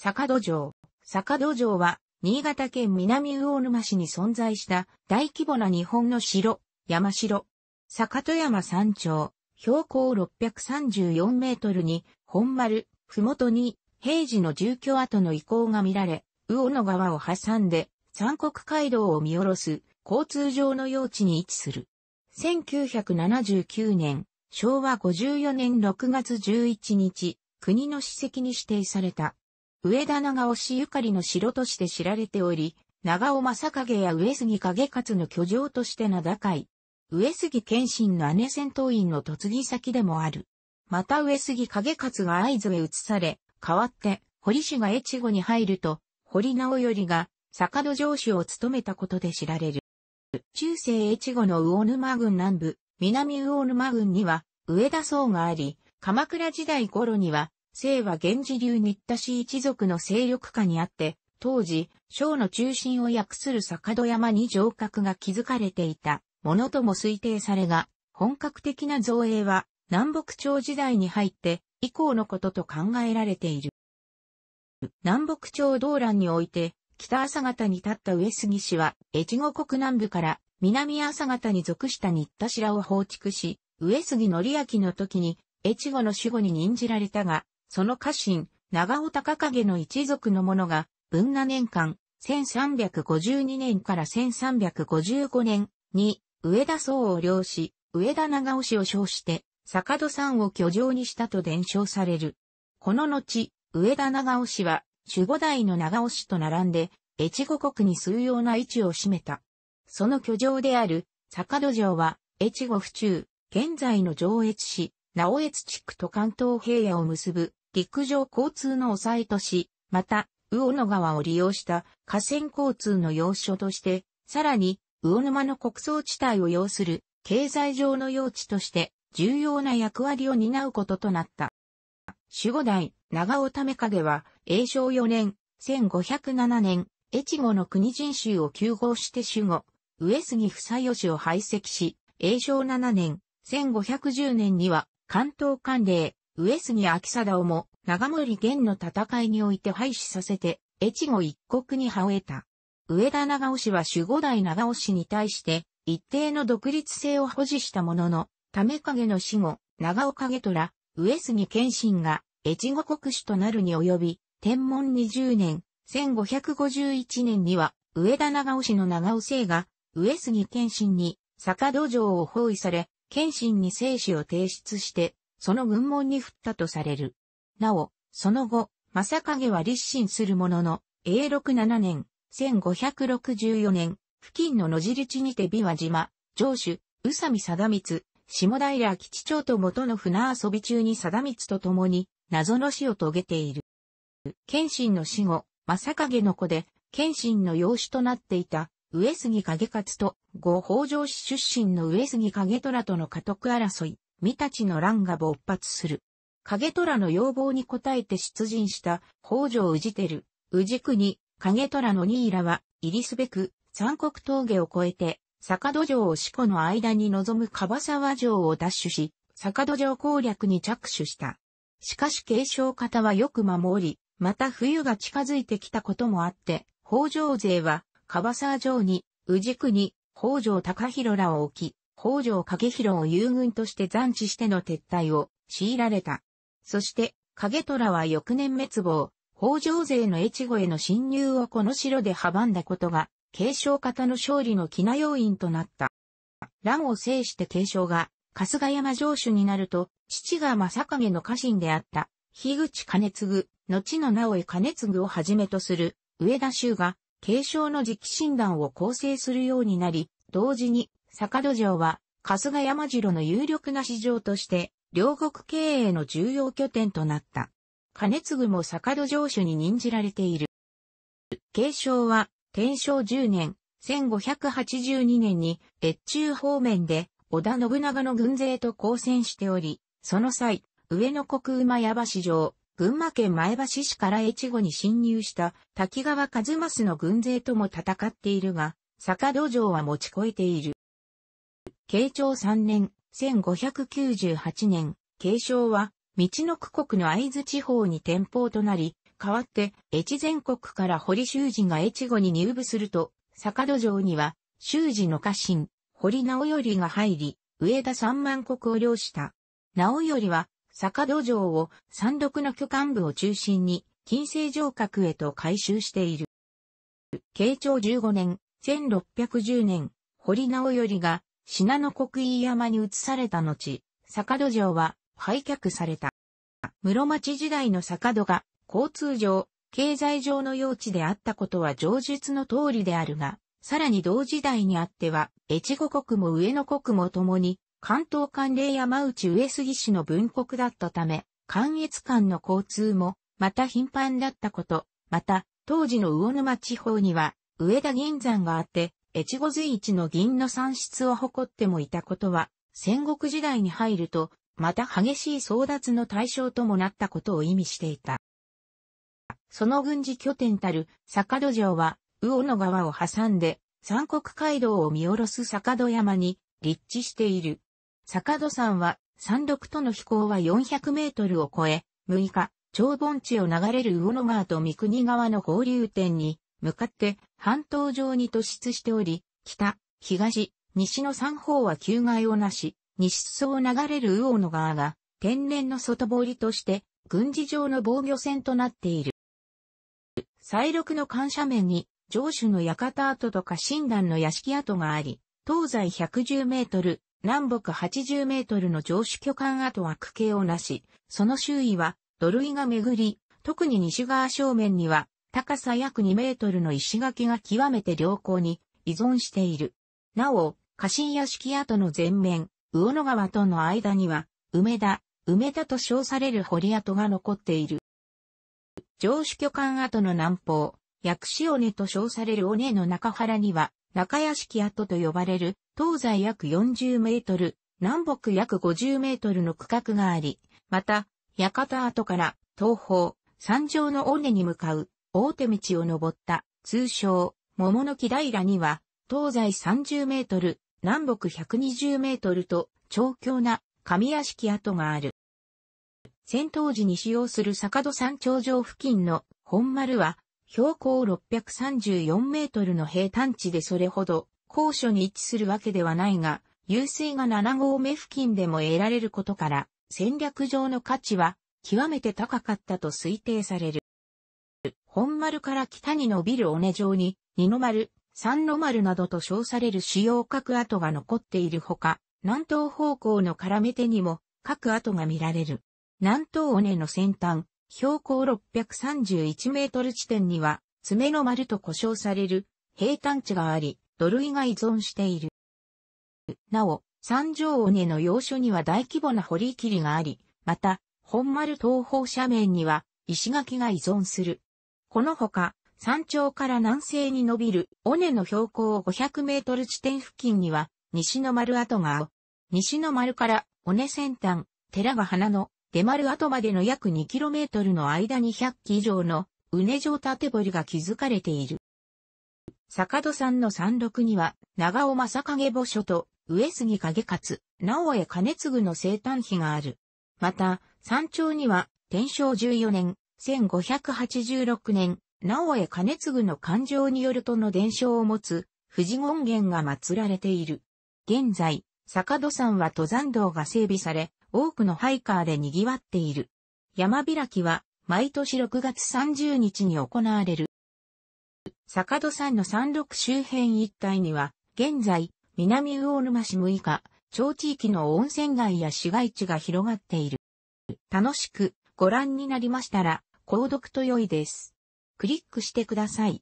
坂戸城。坂戸城は、新潟県南魚沼市に存在した大規模な日本の城、山城。坂戸山山頂、標高634メートルに、本丸、ふもとに、平時の住居跡の遺構が見られ、魚の川を挟んで、三国街道を見下ろす、交通上の用地に位置する。1979年、昭和54年6月11日、国の史跡に指定された。上田長尾氏ゆかりの城として知られており、長尾正景や上杉景勝の居城として名高い。上杉謙信の姉戦闘員の突撃先でもある。また上杉景勝が合図へ移され、代わって堀氏が越後に入ると、堀直頼が坂戸城主を務めたことで知られる。中世越後の魚沼郡南部、南魚沼郡には上田荘があり、鎌倉時代頃には姓は源氏流新田氏一族の勢力下にあって、当時、章の中心を訳する坂戸山に城郭が築かれていたものとも推定されが、本格的な造営は南北朝時代に入って以降のことと考えられている。南北朝動乱において、北朝方に立った上杉氏は、越後国南部から南朝方に属した新田らを放逐し、上杉則明の時に、越後の守護に任じられたが、その家臣、長尾高影の一族の者が、文那年間、1352年から1355年に、上田宗を領し、上田長尾氏を称して、坂戸山を居城にしたと伝承される。この後、上田長尾氏は、守護代の長尾氏と並んで、越後国に数うな位置を占めた。その居城である、坂戸城は、越後府中、現在の上越市、直越地区と関東平野を結ぶ陸上交通の抑えとし、また、魚野川を利用した河川交通の要所として、さらに、魚沼の穀倉地帯を要する経済上の用地として重要な役割を担うこととなった。守護代、長尾為影は、永正4年、1507年、越後の国人衆を休合して守護、上杉房吉を排斥し、永正7年、1510年には関東管令、上杉秋貞をも長森源の戦いにおいて廃止させて、越後一国に羽を得た。上田長尾氏は守護代長尾氏に対して、一定の独立性を保持したものの、ため影の死後、長尾影虎、上杉謙信が、越後国主となるに及び、天文20年、1551年には、上田長尾氏の長尾姓が、上杉謙信に、坂戸城を包囲され、謙信に生死を提出して、その軍門に振ったとされる。なお、その後、正影は立身するものの、永禄7年、1564年、付近の野尻地にて琵琶島、城主、宇佐美貞光、下平吉町と元の船遊び中に貞光と共に、謎の死を遂げている。謙信の死後、正影の子で、謙信の養子となっていた、上杉景勝と、後北条氏出身の上杉景虎との家督争い、未達の乱が勃発する。影虎の要望に応えて出陣した北条氏宇治国、影虎のニーラは、入りすべく、三国峠を越えて、坂戸城を四股の間に臨む樺沢城を奪取し、坂戸城攻略に着手した。しかし継承方はよく守り、また冬が近づいてきたこともあって、北条勢は、樺沢城に、宇治国、に、北条高広らを置き、北条景広を友軍として残地しての撤退を強いられた。そして、影虎は翌年滅亡、北条勢の越後への侵入をこの城で阻んだことが、継承方の勝利のな要因となった。乱を制して継承が、春日山城主になると、父が正影の家臣であった、樋口兼次、後の直江兼次をはじめとする、上田衆が、継承の直診断を構成するようになり、同時に、坂戸城は、春日山城の有力な市場として、両国経営の重要拠点となった。金継も坂戸城主に任じられている。継承は、天正10年、1582年に、越中方面で、織田信長の軍勢と交戦しており、その際、上野国馬矢橋城、群馬県前橋市から越後に侵入した滝川和正の軍勢とも戦っているが、坂戸城は持ち越えている。慶長3年、1598年、慶長は、道の区国の会津地方に天保となり、代わって、越前国から堀修二が越後に入部すると、坂戸城には、修二の家臣、堀直頼が入り、上田三万国を領した。直頼は、坂戸城を山独の巨幹部を中心に、金星城郭へと改修している。慶長15年、1610年、堀直頼が信濃国飯山に移された後、坂戸城は廃却された。室町時代の坂戸が交通上、経済上の用地であったことは上述の通りであるが、さらに同時代にあっては、越後国も上野国も共に、関東関連山内上杉市の分国だったため、関越間の交通も、また頻繁だったこと、また、当時の魚沼地方には、上田銀山があって、越後随一の銀の産出を誇ってもいたことは、戦国時代に入ると、また激しい争奪の対象ともなったことを意味していた。その軍事拠点たる坂戸城は、魚野川を挟んで、三国街道を見下ろす坂戸山に立地している。坂戸山は、山麓との飛行は400メートルを超え、6日、長盆地を流れる魚野川と三国川の合流点に向かって半島上に突出しており、北、東、西の三方は旧街をなし、西裾を流れる魚の川が天然の外堀として軍事上の防御線となっている。再録の緩斜面に上主の館跡とか新断の屋敷跡があり、東西110メートル、南北80メートルの上主巨漢跡は区形をなし、その周囲は土塁が巡り、特に西側正面には高さ約2メートルの石垣が極めて良好に依存している。なお、家臣屋敷跡の前面、魚野川との間には、梅田、梅田と称される堀跡が残っている。城主巨漢跡の南方、薬師尾根と称される尾根の中原には、中屋敷跡と呼ばれる、東西約40メートル、南北約50メートルの区画があり、また、館跡から東方、山上の尾根に向かう大手道を登った、通称、桃の木平には、東西30メートル、南北120メートルと、長強な神屋敷跡がある。戦闘時に使用する坂戸山頂上付近の本丸は、標高634メートルの平坦地でそれほど高所に位置するわけではないが、湧水が7合目付近でも得られることから、戦略上の価値は極めて高かったと推定される。本丸から北に伸びる尾根状に、二の丸、三の丸などと称される主要各跡が残っているほか、南東方向の絡め手にも各跡が見られる。南東尾根の先端、標高631メートル地点には、爪の丸と呼称される平坦地があり、土塁が依存している。なお、三条尾根の要所には大規模な堀切りがあり、また、本丸東方斜面には石垣が依存する。このほか、山頂から南西に伸びる尾根の標高500メートル地点付近には、西の丸跡が青。西の丸から尾根先端、寺が花の出丸跡までの約2トルの間に100基以上のうね状縦堀が築かれている。坂戸山の山麓には、長尾正影墓所と上杉影勝、直江兼継の生誕碑がある。また、山頂には、天正14年、1586年、直江兼次の感情によるとの伝承を持つ、富士権現が祀られている。現在、坂戸山は登山道が整備され、多くのハイカーで賑わっている。山開きは、毎年6月30日に行われる。坂戸山の山麓周辺一帯には、現在、南魚沼市6日、町地域の温泉街や市街地が広がっている。楽しくご覧になりましたら、購読と良いです。クリックしてください。